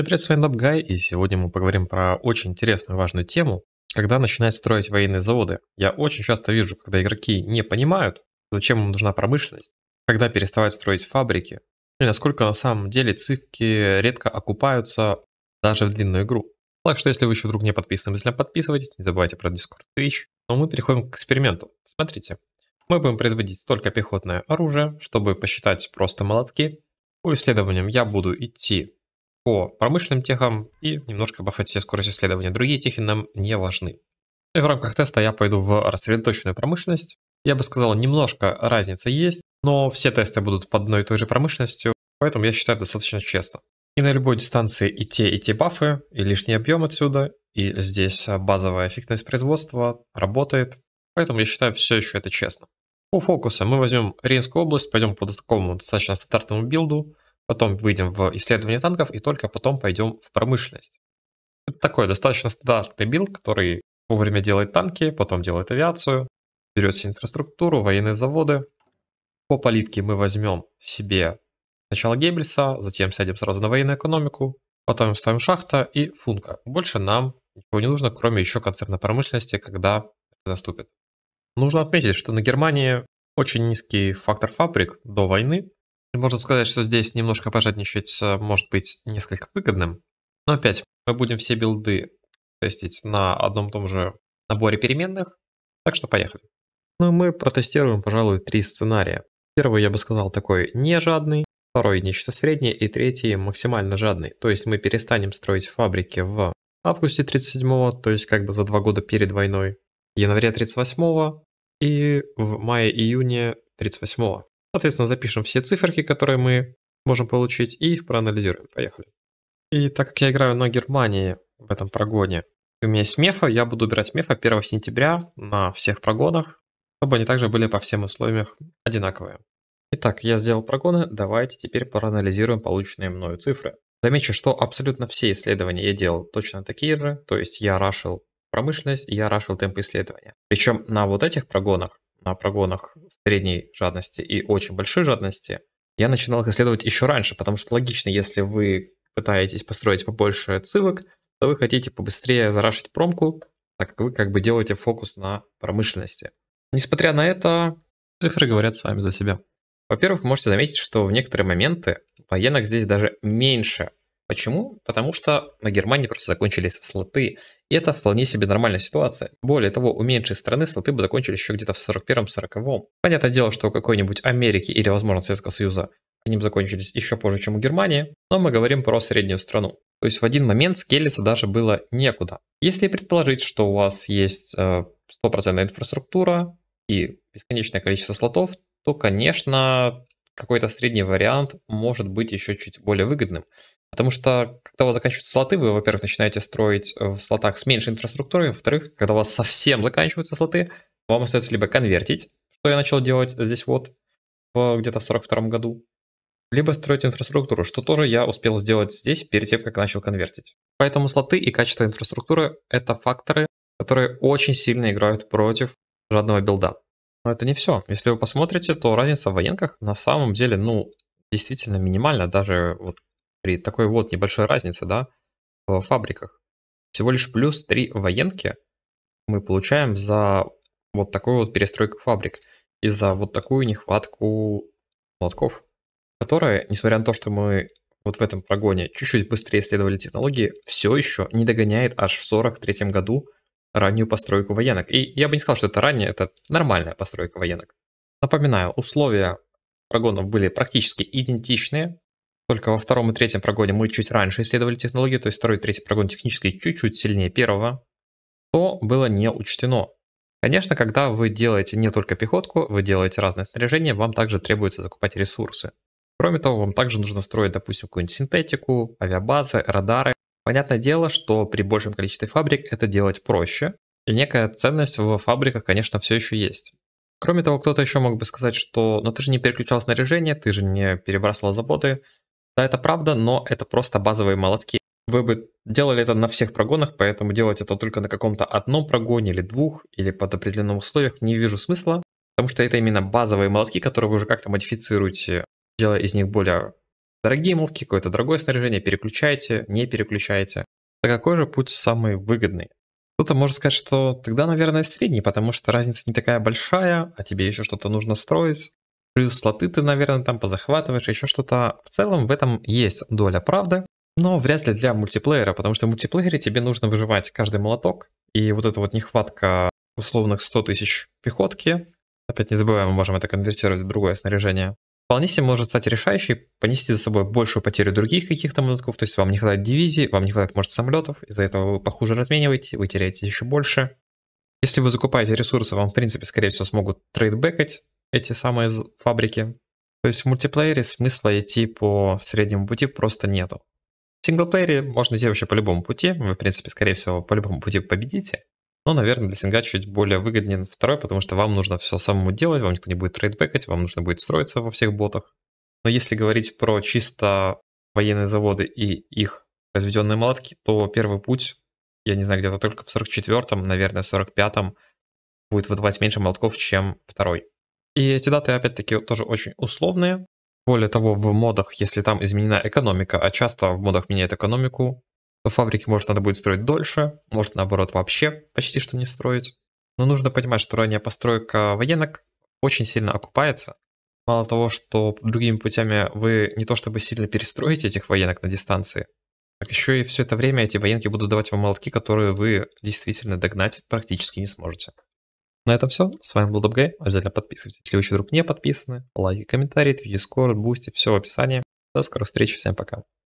Всем привет, с вами Нобгай, и сегодня мы поговорим про очень интересную важную тему, когда начинать строить военные заводы. Я очень часто вижу, когда игроки не понимают, зачем им нужна промышленность, когда переставать строить фабрики, и насколько на самом деле цифки редко окупаются даже в длинную игру. Так что если вы еще вдруг не подписаны, обязательно подписывайтесь, не забывайте про Discord Twitch. Но мы переходим к эксперименту. Смотрите, мы будем производить только пехотное оружие, чтобы посчитать просто молотки. По исследованиям я буду идти по промышленным техам и немножко по все скорость исследования. Другие техи нам не важны. И в рамках теста я пойду в рассредоточенную промышленность. Я бы сказал, немножко разница есть, но все тесты будут под одной и той же промышленностью, поэтому я считаю достаточно честно. И на любой дистанции и те, и те бафы, и лишний объем отсюда, и здесь а, базовая эффективность производства работает, поэтому я считаю все еще это честно. По фокусу мы возьмем Рейнскую область, пойдем по такому достаточно стандартному билду, потом выйдем в исследование танков и только потом пойдем в промышленность. Это такой достаточно стандартный билд, который вовремя делает танки, потом делает авиацию, берет себе инфраструктуру, военные заводы. По политке мы возьмем себе сначала Геббельса, затем сядем сразу на военную экономику, потом ставим шахта и функа. Больше нам ничего не нужно, кроме еще концерна промышленности, когда это наступит. Нужно отметить, что на Германии очень низкий фактор фабрик до войны, можно сказать, что здесь немножко пожадничать э, может быть несколько выгодным. Но опять, мы будем все билды тестить на одном и том же наборе переменных. Так что поехали. Ну мы протестируем, пожалуй, три сценария. Первый, я бы сказал, такой не жадный. Второй – нечто среднее. И третий – максимально жадный. То есть мы перестанем строить фабрики в августе 37-го, то есть как бы за два года перед войной, январе 38-го и в мае-июне 38-го. Соответственно, запишем все циферки, которые мы можем получить, и проанализируем. Поехали. И так как я играю на Германии в этом прогоне, у меня есть мефа, я буду убирать мефа 1 сентября на всех прогонах, чтобы они также были по всем условиям одинаковые. Итак, я сделал прогоны, давайте теперь проанализируем полученные мною цифры. Замечу, что абсолютно все исследования я делал точно такие же, то есть я рашил промышленность, я рашил темп исследования. Причем на вот этих прогонах на прогонах средней жадности и очень большой жадности, я начинал их исследовать еще раньше, потому что логично, если вы пытаетесь построить побольше цивок, то вы хотите побыстрее зарашить промку, так как вы как бы делаете фокус на промышленности. Несмотря на это, цифры говорят сами за себя. Во-первых, вы можете заметить, что в некоторые моменты военных здесь даже меньше, Почему? Потому что на Германии просто закончились слоты. И это вполне себе нормальная ситуация. Более того, у меньшей страны слоты бы закончились еще где-то в 41-40. Понятное дело, что у какой-нибудь Америки или, возможно, Советского Союза они бы закончились еще позже, чем у Германии, но мы говорим про среднюю страну. То есть в один момент скелиться даже было некуда. Если предположить, что у вас есть э, стопроцентная инфраструктура и бесконечное количество слотов, то, конечно, какой-то средний вариант может быть еще чуть более выгодным. Потому что, когда у вас заканчиваются слоты, вы, во-первых, начинаете строить э, в слотах с меньшей инфраструктурой, во-вторых, когда у вас совсем заканчиваются слоты, вам остается либо конвертить, что я начал делать здесь вот, где-то в 42 году, либо строить инфраструктуру, что тоже я успел сделать здесь перед тем, как начал конвертить. Поэтому слоты и качество инфраструктуры – это факторы, которые очень сильно играют против жадного билда. Но это не все. Если вы посмотрите, то разница в военках на самом деле, ну, действительно минимальна. Даже вот при такой вот небольшой разнице, да, в фабриках. Всего лишь плюс 3 военки мы получаем за вот такую вот перестройку фабрик и за вот такую нехватку молотков, которая, несмотря на то, что мы вот в этом прогоне чуть-чуть быстрее исследовали технологии, все еще не догоняет аж в 43 году раннюю постройку военок. И я бы не сказал, что это ранняя, это нормальная постройка военок. Напоминаю, условия прогонов были практически идентичные, только во втором и третьем прогоне мы чуть раньше исследовали технологию, то есть второй и третий прогон технический чуть-чуть сильнее первого, то было не учтено. Конечно, когда вы делаете не только пехотку, вы делаете разные снаряжения, вам также требуется закупать ресурсы. Кроме того, вам также нужно строить, допустим, какую-нибудь синтетику, авиабазы, радары. Понятное дело, что при большем количестве фабрик это делать проще, и некая ценность в фабриках, конечно, все еще есть. Кроме того, кто-то еще мог бы сказать, что «но «Ну, ты же не переключал снаряжение, ты же не перебрасывал заботы, да, это правда, но это просто базовые молотки. Вы бы делали это на всех прогонах, поэтому делать это только на каком-то одном прогоне или двух, или под определенным условием не вижу смысла, потому что это именно базовые молотки, которые вы уже как-то модифицируете, делая из них более дорогие молотки, какое-то дорогое снаряжение, переключаете, не переключаете. Так какой же путь самый выгодный? Кто-то может сказать, что тогда, наверное, средний, потому что разница не такая большая, а тебе еще что-то нужно строить плюс слоты ты, наверное, там позахватываешь, еще что-то. В целом в этом есть доля правды, но вряд ли для мультиплеера, потому что в мультиплеере тебе нужно выживать каждый молоток, и вот эта вот нехватка условных 100 тысяч пехотки, опять не забываем, мы можем это конвертировать в другое снаряжение, вполне себе может стать решающей, понести за собой большую потерю других каких-то молотков, то есть вам не хватает дивизии, вам не хватает, может, самолетов, из-за этого вы похуже размениваете, вы теряете еще больше. Если вы закупаете ресурсы, вам, в принципе, скорее всего, смогут трейдбэкать эти самые фабрики. То есть в мультиплеере смысла идти по среднему пути просто нету. В синглплеере можно идти вообще по любому пути. Вы, в принципе, скорее всего, по любому пути победите. Но, наверное, для синга чуть более выгоден второй, потому что вам нужно все самому делать, вам никто не будет трейдбекать, вам нужно будет строиться во всех ботах. Но если говорить про чисто военные заводы и их произведенные молотки, то первый путь, я не знаю, где-то только в 44-м, наверное, 45-м, будет выдавать меньше молотков, чем второй. И эти даты, опять-таки, тоже очень условные. Более того, в модах, если там изменена экономика, а часто в модах меняют экономику, то фабрики, может, надо будет строить дольше, может, наоборот, вообще почти что не строить. Но нужно понимать, что ранняя постройка военок очень сильно окупается. Мало того, что другими путями вы не то чтобы сильно перестроите этих военок на дистанции, так еще и все это время эти военки будут давать вам молотки, которые вы действительно догнать практически не сможете. На этом все. С вами был Добгай. Обязательно подписывайтесь. Если вы еще вдруг не подписаны, лайки, комментарии, твич, дискорд, бусти, все в описании. До скорых встреч. Всем пока.